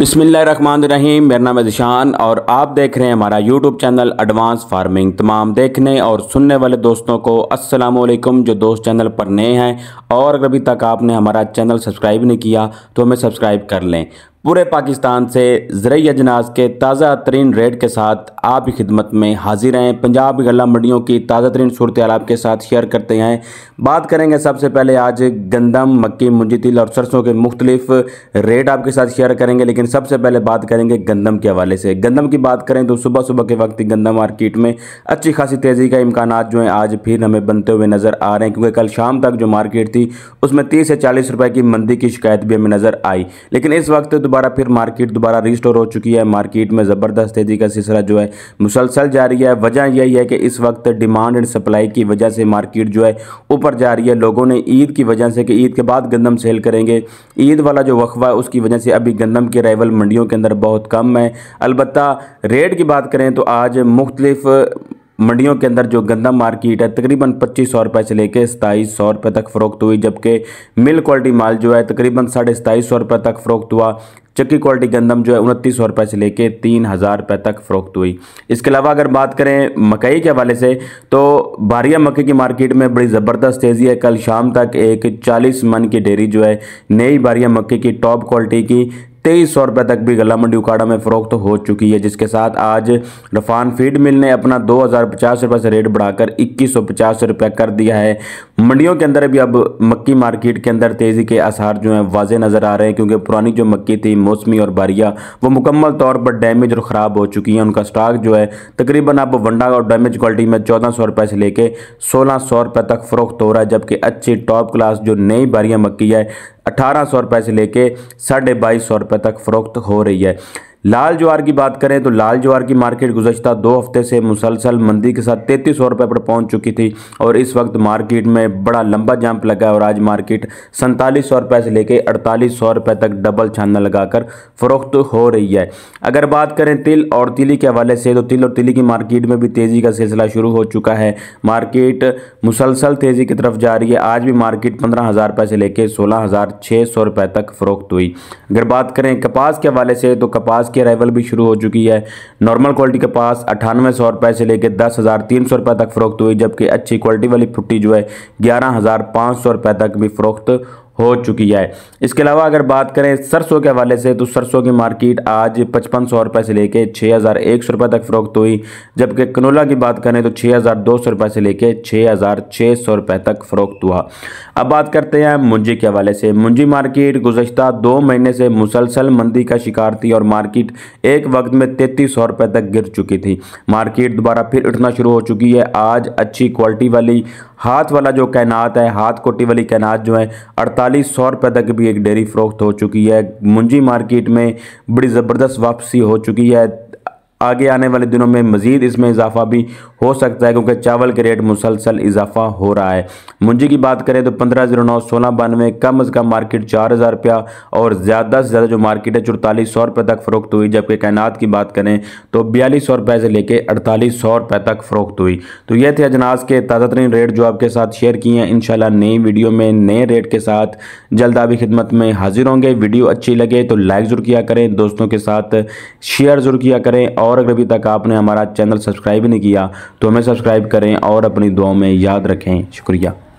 बिसमीम मेरा नाम है और आप देख रहे हैं हमारा यूट्यूब चैनल एडवांस फार्मिंग तमाम देखने और सुनने वाले दोस्तों को अस्सलाम वालेकुम जो दोस्त चैनल पर नए हैं और अगर अभी तक आपने हमारा चैनल सब्सक्राइब नहीं किया तो हमें सब्सक्राइब कर लें पूरे पाकिस्तान से ज़रिए अजनास के ताज़ा तरीन रेट के साथ आप खिदमत में हाजिर हैं पंजाब गला मंडियों की ताज़ा तरीन सूरत आपके साथ शेयर करते हैं बात करेंगे सबसे पहले आज गंदम मक्की मुंजी तिल और सरसों के मुख्तलिफ रेट आपके साथ शेयर करेंगे लेकिन सबसे पहले बात करेंगे गंदम के हवाले से गंदम की बात करें तो सुबह सुबह के वक्त गंदम मार्केट में अच्छी खासी तेज़ी का इम्कान जो हैं आज फिर हमें बनते हुए नज़र आ रहे हैं क्योंकि कल शाम तक जो मार्केट थी उसमें तीस से चालीस रुपये की मंदी की शिकायत भी हमें नज़र आई लेकिन इस वक्त तो दोबारा फिर मार्केट दोबारा रिस्टोर हो चुकी है मार्केट में ज़बरदस्त तेज़ी का सिलसिला जो है मुसलसल जारी है वजह यही है कि इस वक्त डिमांड एंड सप्लाई की वजह से मार्केट जो है ऊपर जा रही है लोगों ने ईद की वजह से कि ईद के बाद गंदम सेल करेंगे ईद वाला जो वक्फा है उसकी वजह से अभी गंदम की रेवल मंडियों के अंदर बहुत कम है अलबत् रेट की बात करें तो आज मुख्तलिफ़ मंडियों के अंदर जो गंदा मार्केट है तकरीबन पच्चीस सौ रुपये से लेकर सताईस सौ रुपये तक फरोख्त हुई जबकि मिल क्वालिटी माल जो है तकरीबन साढ़े सताईस सौ रुपये तक फरोख्त हुआ चक्की क्वालिटी गंदम जो है उनतीस सौ रुपये से लेके तीन हज़ार रुपये तक फ़रोख्त हुई इसके अलावा अगर बात करें मकई के हवाले से तो बारिया मकई की मार्केट में बड़ी ज़बरदस्त तेज़ी है कल शाम तक एक चालीस मन की डेयरी जो है नई बारिया मक्के की टॉप क्वालिटी की तेईस सौ रुपये तक भी गला मंडी उकाड़ा में फरोख्त तो हो चुकी है जिसके साथ आज रफान फीड मिल ने अपना दो हज़ार पचास रुपये से रेट बढ़ाकर इक्कीस सौ पचास रुपये कर दिया है मंडियों के अंदर भी अब मक्की मार्केट के अंदर तेज़ी के आसार जो हैं वाजे नज़र आ रहे हैं क्योंकि पुरानी जो मक्की थी मौसमी और बारिया वो मुकम्मल तौर पर डैमेज और ख़राब हो चुकी हैं उनका स्टॉक जो है तकरीबन अब वंडा और डैमेज क्वालिटी में चौदह सौ रुपये से लेकर सोलह सौ रुपये तक फ़रोख्त हो रहा है जबकि अच्छी टॉप क्लास जो नई बारियाँ मक्की है अठारह सौ रुपये से लेके साढ़े बाईस सौ रुपये तक फ़रोख्त हो रही है लाल ज्वार की बात करें तो लाल ज्वार की मार्केट गुजशत दो हफ्ते से मुसलसल मंदी के साथ तैंतीस सौ रुपये पर पहुंच चुकी थी और इस वक्त मार्केट में बड़ा लंबा जंप लगा है और आज मार्केट सैंतालीस सौ रुपये से लेकर अड़तालीस सौ रुपये तक डबल छाना लगाकर फरोख्त हो रही है अगर बात करें तिल और तिली के हवाले से तो तिल और तिली की मार्केट में भी तेज़ी का सिलसिला शुरू हो चुका है मार्केट मुसलसल तेज़ी की तरफ जा रही है आज भी मार्केट पंद्रह हज़ार रुपये से लेकर सोलह हज़ार छः सौ रुपये तक फरोख्त हुई अगर बात करें कपास के हवाले से तो कपास की अराइवल भी शुरू हो चुकी है नॉर्मल क्वालिटी के पास अठानवे सौ रुपये से लेकर दस हज़ार तीन सौ रुपये तक फ़रोख्त हुई जबकि अच्छी क्वालिटी वाली पुट्टी जो है ग्यारह हज़ार पाँच सौ रुपये तक भी फ़रोख्त हो चुकी है इसके अलावा अगर बात करें सरसों के हवाले से तो सरसों की मार्केट आज पचपन सौ रुपये से लेकर छः हज़ार एक सौ रुपये तक फ़रोख्त हुई जबकि कनोला की बात करें तो छः हज़ार दो सौ रुपये से लेकर छः हज़ार छः सौ रुपये तक फ़रोख्त हुआ अब बात करते हैं मुंजी के हवाले से मुंजी मार्केट गुजशत दो महीने से मुसलसल मंदी का शिकार थी और मार्केट एक वक्त में तैतीस सौ रुपये तक गिर चुकी थी मार्केट दोबारा फिर उठना शुरू हो चुकी है आज अच्छी क्वालिटी वाली हाथ वाला जो कैनात है हाथ कोटी वाली कैनात जो है अड़तालीस सौ रुपये तक भी एक डेयरी फ़रोख्त हो चुकी है मुंजी मार्केट में बड़ी ज़बरदस्त वापसी हो चुकी है आगे आने वाले दिनों में मजीद इसमें इजाफा भी हो सकता है क्योंकि चावल के रेट मुसलसल इजाफा हो रहा है मुंजी की बात करें तो पंद्रह जीरो नौ सोलह बानवे कम अज़ कम मार्केट चार हज़ार रुपया और ज़्यादा से ज़्यादा जो मार्केट है चौतालीस सौ रुपये तक फ़रोख्त हुई जबकि कायनात की बात करें तो बयालीस सौ रुपये से लेकर अड़तालीस सौ रुपये तक फ़रोख्त हुई तो ये थे अजनास के ताज़ा तरीन रेट जो आपके साथ शेयर किए हैं इन नई वीडियो में नए रेट के साथ जल्द आपकी खिदमत में हाजिर होंगे वीडियो अच्छी लगे तो लाइक ज़रूर किया करें दोस्तों के साथ शेयर ज़रूर किया करें और और अगर अभी तक आपने हमारा चैनल सब्सक्राइब नहीं किया तो हमें सब्सक्राइब करें और अपनी दुआओं में याद रखें शुक्रिया